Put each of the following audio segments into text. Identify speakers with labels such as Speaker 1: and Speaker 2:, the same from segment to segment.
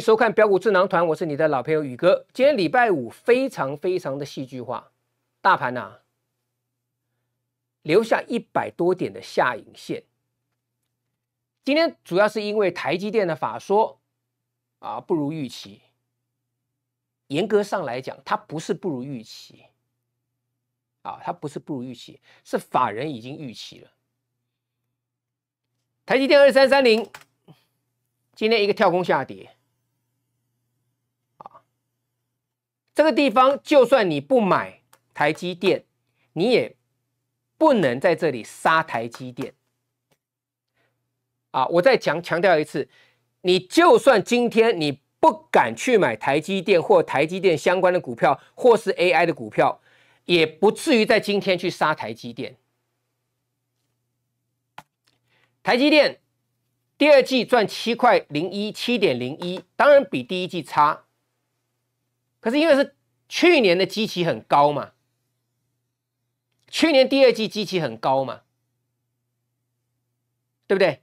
Speaker 1: 收看标股智囊团，我是你的老朋友宇哥。今天礼拜五非常非常的戏剧化，大盘呢留下一百多点的下影线。今天主要是因为台积电的法说啊不如预期。严格上来讲，它不是不如预期啊，它不是不如预期，是法人已经预期了。台积电二三三零今天一个跳空下跌。这个地方，就算你不买台积电，你也不能在这里杀台积电啊！我再强强调一次，你就算今天你不敢去买台积电或台积电相关的股票，或是 AI 的股票，也不至于在今天去杀台积电。台积电第二季赚七块零一，七点零一，当然比第一季差。可是因为是去年的机器很高嘛，去年第二季机器很高嘛，对不对？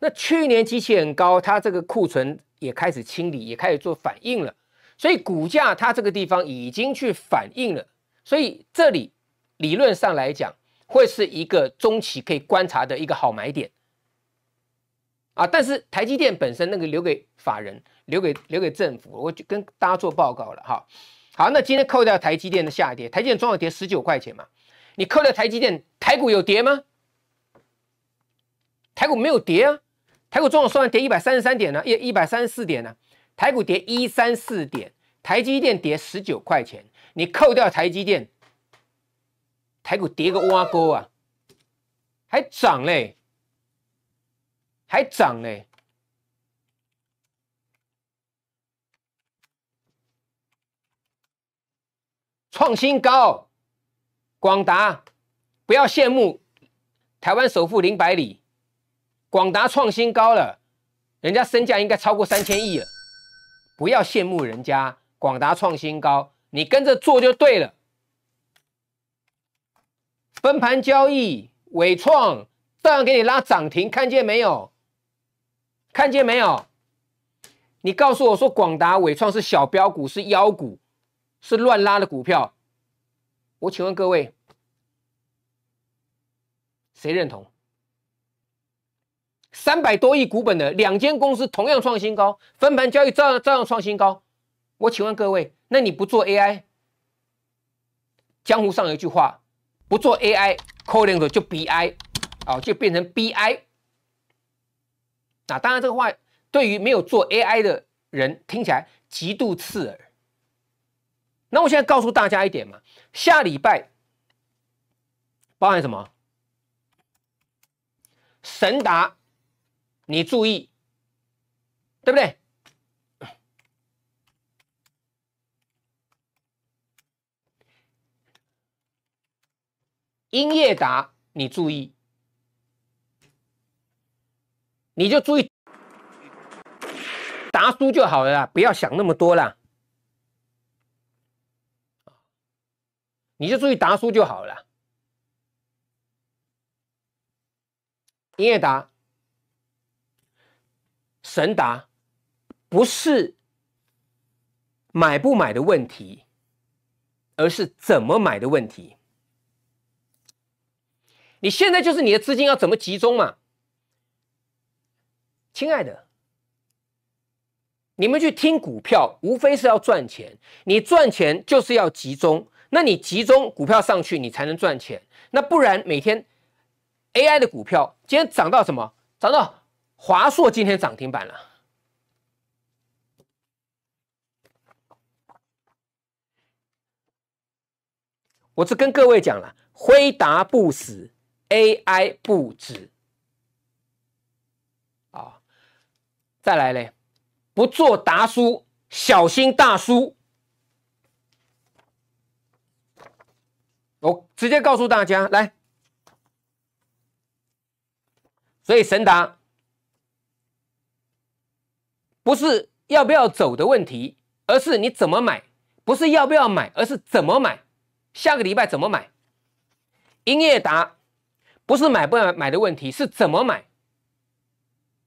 Speaker 1: 那去年机器很高，它这个库存也开始清理，也开始做反应了，所以股价它这个地方已经去反应了，所以这里理论上来讲，会是一个中期可以观察的一个好买点。啊，但是台积电本身那个留给法人，留给留给政府，我就跟大家做报告了哈。好，那今天扣掉台积电的下跌，台积电中有跌十九块钱嘛，你扣掉台积电，台股有跌吗？台股没有跌啊，台股中有算跌一百三十三点呢，一一百三十四点呢，台股跌一三四点，台积电跌十九块钱，你扣掉台积电，台股跌个挖沟啊，还涨嘞。还涨呢。创新高，广达，不要羡慕台湾首富林百里。广达创新高了，人家身价应该超过三千亿了。不要羡慕人家，广达创新高，你跟着做就对了。分盘交易，伟创照样给你拉涨停，看见没有？看见没有？你告诉我说广达、伟创是小标股，是妖股，是乱拉的股票。我请问各位，谁认同？三百多亿股本的两间公司同样创新高，分盘交易照样照样创新高。我请问各位，那你不做 AI？江湖上有一句话，不做 AI，c i n 的就 BI，哦，就变成 BI。啊，当然，这个话对于没有做 AI 的人听起来极度刺耳。那我现在告诉大家一点嘛，下礼拜包含什么？神达，你注意，对不对？音业达，你注意。你就注意答书就好了，不要想那么多了。你就注意答书就好了。你也答、神答，不是买不买的问题，而是怎么买的问题。你现在就是你的资金要怎么集中嘛？亲爱的，你们去听股票，无非是要赚钱。你赚钱就是要集中，那你集中股票上去，你才能赚钱。那不然，每天 AI 的股票今天涨到什么？涨到华硕今天涨停板了。我是跟各位讲了，辉达不死，AI 不止啊。再来嘞，不做达叔，小心大叔。我直接告诉大家，来，所以神答不是要不要走的问题，而是你怎么买；不是要不要买，而是怎么买。下个礼拜怎么买？音业答不是买不买买的问题，是怎么买。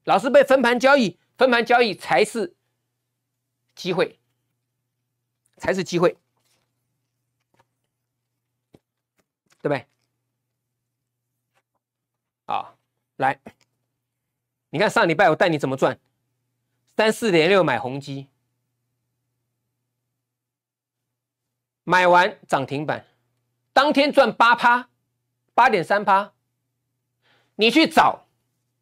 Speaker 1: 老是被分盘交易。分盘交易才是机会，才是机会，对不对？啊，来，你看上礼拜我带你怎么赚？三四点六买宏基，买完涨停板，当天赚八趴，八点三趴，你去找。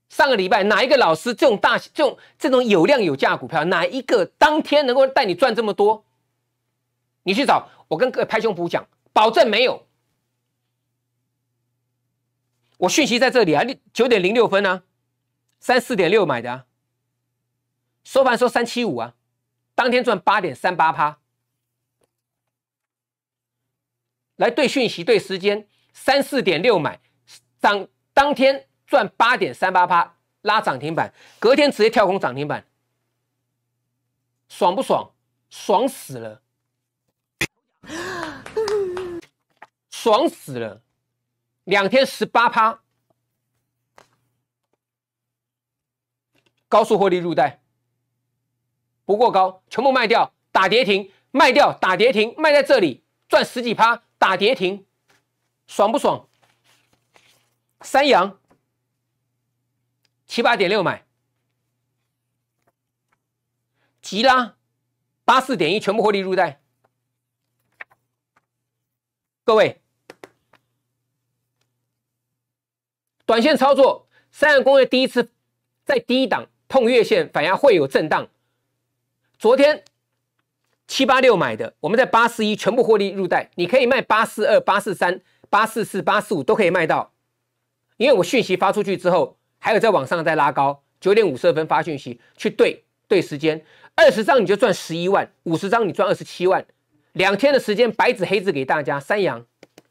Speaker 1: 上个礼拜哪一个老师这种大这种这种有量有价股票，哪一个当天能够带你赚这么多？你去找我，跟各位拍胸脯讲，保证没有。我讯息在这里啊，九点零六分啊，三四点六买的，收盘收三七五啊，当天赚八点三八趴。来对讯息对时间，三四点六买，涨当天。赚八点三八趴，拉涨停板，隔天直接跳空涨停板，爽不爽？爽死了，爽死了！两天十八趴，高速获利入袋，不过高全部卖掉，打跌停卖掉，打跌停卖在这里赚十几趴，打跌停，爽不爽？三阳。七八点六买，急拉八四点一全部获利入袋。各位，短线操作，三大工业第一次在低档碰月线反而会有震荡。昨天七八六买的，我们在八四一全部获利入袋。你可以卖八四二、八四三、八四四、八四五都可以卖到，因为我讯息发出去之后。还有在网上再拉高，九点五十二分发讯息去对对时间，二十张你就赚十一万，五十张你赚二十七万，两天的时间白纸黑字给大家，三阳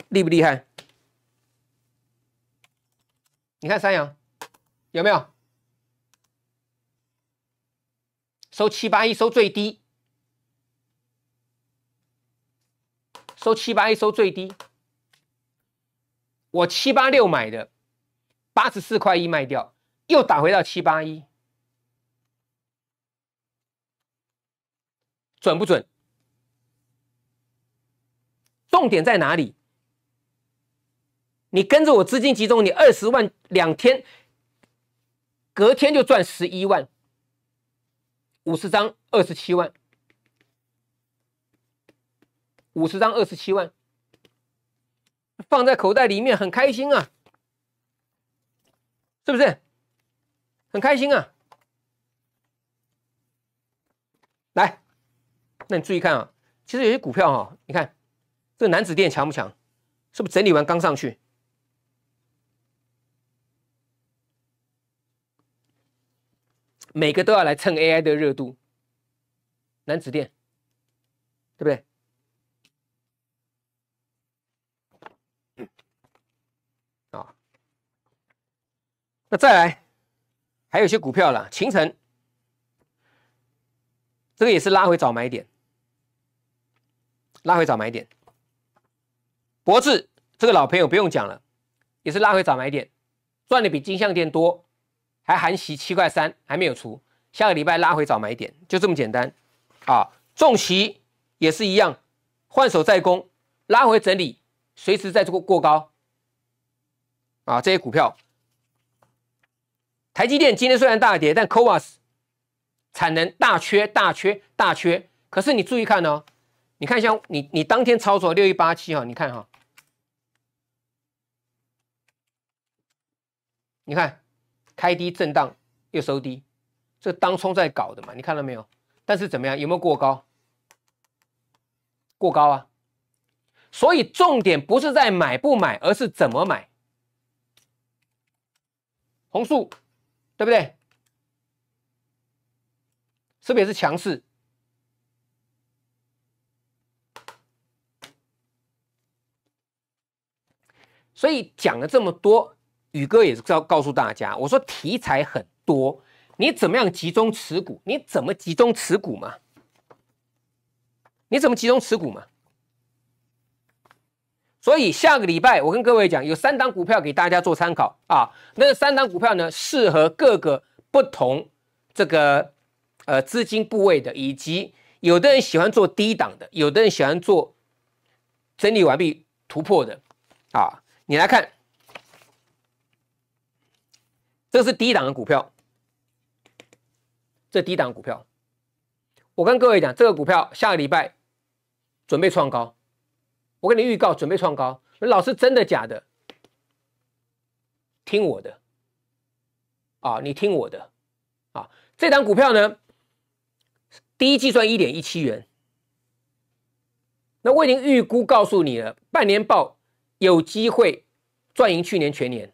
Speaker 1: 厉不厉害？你看三阳有没有收七八一收最低，收七八一收最低，我七八六买的。八十四块一卖掉，又打回到七八一，准不准？重点在哪里？你跟着我资金集中，你二十万两天，隔天就赚十一万，五十张二十七万，五十张二十七万，放在口袋里面很开心啊。是不是很开心啊？来，那你注意看啊，其实有些股票啊，你看这个南子电强不强？是不是整理完刚上去？每个都要来蹭 AI 的热度，南子电，对不对？那再来，还有一些股票了，秦城，这个也是拉回早买点，拉回早买点。博智这个老朋友不用讲了，也是拉回早买点，赚的比金项店多，还含息七块三还没有出，下个礼拜拉回早买点，就这么简单啊。重骑也是一样，换手再攻，拉回整理，随时再过过高啊，这些股票。台积电今天虽然大跌，但 COVAS 产能大缺大缺大缺。可是你注意看哦，你看一下你你当天操作六一八七哈，你看哈，你看开低震荡又收低，这当冲在搞的嘛，你看到没有？但是怎么样？有没有过高？过高啊！所以重点不是在买不买，而是怎么买。红树。对不对？特别是强势。所以讲了这么多，宇哥也是告告诉大家，我说题材很多，你怎么样集中持股？你怎么集中持股嘛？你怎么集中持股嘛？所以下个礼拜我跟各位讲，有三档股票给大家做参考啊。那三档股票呢，适合各个不同这个呃资金部位的，以及有的人喜欢做低档的，有的人喜欢做整理完毕突破的啊。你来看，这是低档的股票，这低档股票，我跟各位讲，这个股票下个礼拜准备创高。我给你预告，准备创高。老师，真的假的？听我的，啊，你听我的，啊，这档股票呢，第一季算一点一七元。那为您预估，告诉你了，半年报有机会赚赢去年全年。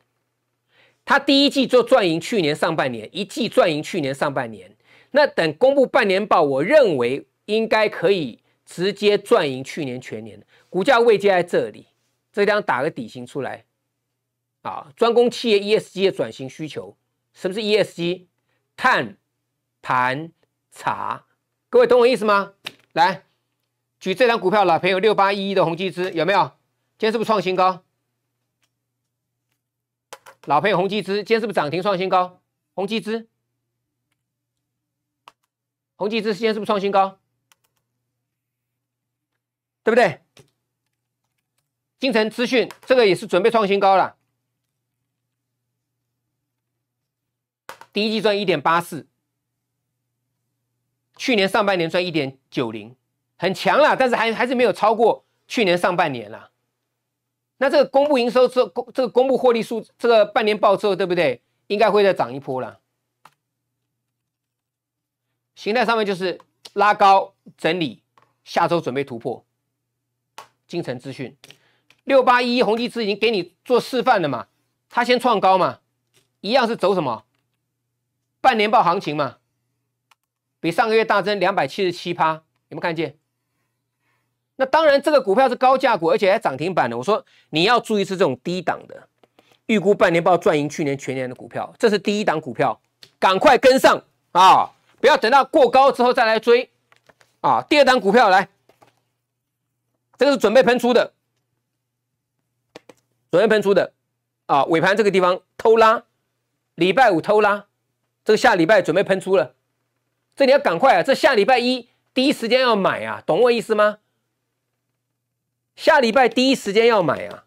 Speaker 1: 他第一季就赚赢去年上半年，一季赚赢去年上半年。那等公布半年报，我认为应该可以。直接赚赢去年全年，股价位阶在这里，这张打个底型出来，啊，专攻企业 ESG 的转型需求，什么是 ESG？碳、盘、查，各位懂我意思吗？来，举这张股票，老朋友六八一一的宏基资有没有？今天是不是创新高？老朋友宏基资今天是不是涨停创新高？宏基资，宏基资今天是不是创新高？对不对？京城资讯这个也是准备创新高了，第一季赚一点八四，去年上半年赚一点九零，很强了，但是还还是没有超过去年上半年了。那这个公布营收之后，公这个公布获利数，这个半年报之后，对不对？应该会再涨一波了。形态上面就是拉高整理，下周准备突破。金城资讯六八一一红日资已经给你做示范了嘛？他先创高嘛，一样是走什么半年报行情嘛？比上个月大增两百七十七趴，有没有看见？那当然，这个股票是高价股，而且还涨停板的。我说你要注意是这种低档的，预估半年报赚赢去年全年的股票，这是第一档股票，赶快跟上啊！不要等到过高之后再来追啊！第二档股票来。这是准备喷出的，准备喷出的，啊，尾盘这个地方偷拉，礼拜五偷拉，这个下礼拜准备喷出了，这你要赶快啊，这下礼拜一第一时间要买啊，懂我意思吗？下礼拜第一时间要买啊，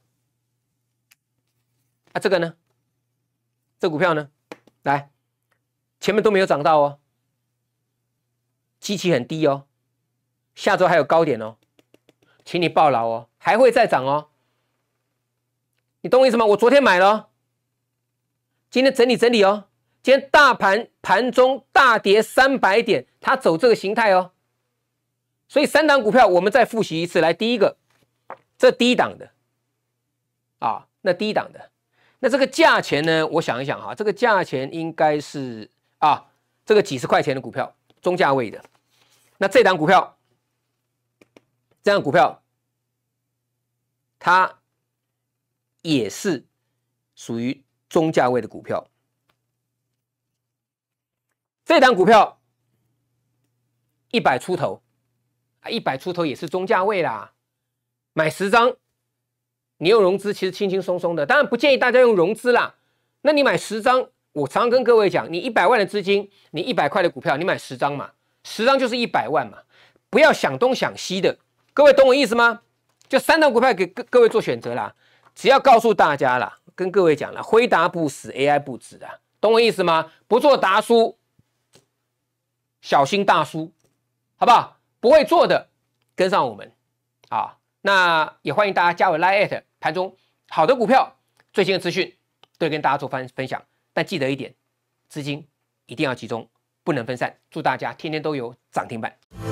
Speaker 1: 啊，这个呢，这股票呢，来，前面都没有涨到哦，机期很低哦，下周还有高点哦。请你抱牢哦，还会再涨哦。你懂我意思吗？我昨天买了，今天整理整理哦。今天大盘盘中大跌三百点，它走这个形态哦。所以三档股票我们再复习一次。来，第一个，这低档的啊，那低档的，那这个价钱呢？我想一想哈，这个价钱应该是啊，这个几十块钱的股票，中价位的。那这档股票，这样股票。它也是属于中价位的股票。这档股票一百出头啊，一百出头也是中价位啦。买十张，你用融资其实轻轻松松的。当然不建议大家用融资啦。那你买十张，我常跟各位讲，你一百万的资金，你一百块的股票，你买十张嘛，十张就是一百万嘛。不要想东想西的，各位懂我意思吗？就三档股票给各各位做选择啦。只要告诉大家了，跟各位讲了，辉达不死 AI 不止啊，懂我意思吗？不做达叔，小心大叔，好不好？不会做的跟上我们啊，那也欢迎大家加入 Line at 盘中好的股票最新的资讯，都会跟大家做分分享，但记得一点，资金一定要集中，不能分散。祝大家天天都有涨停板。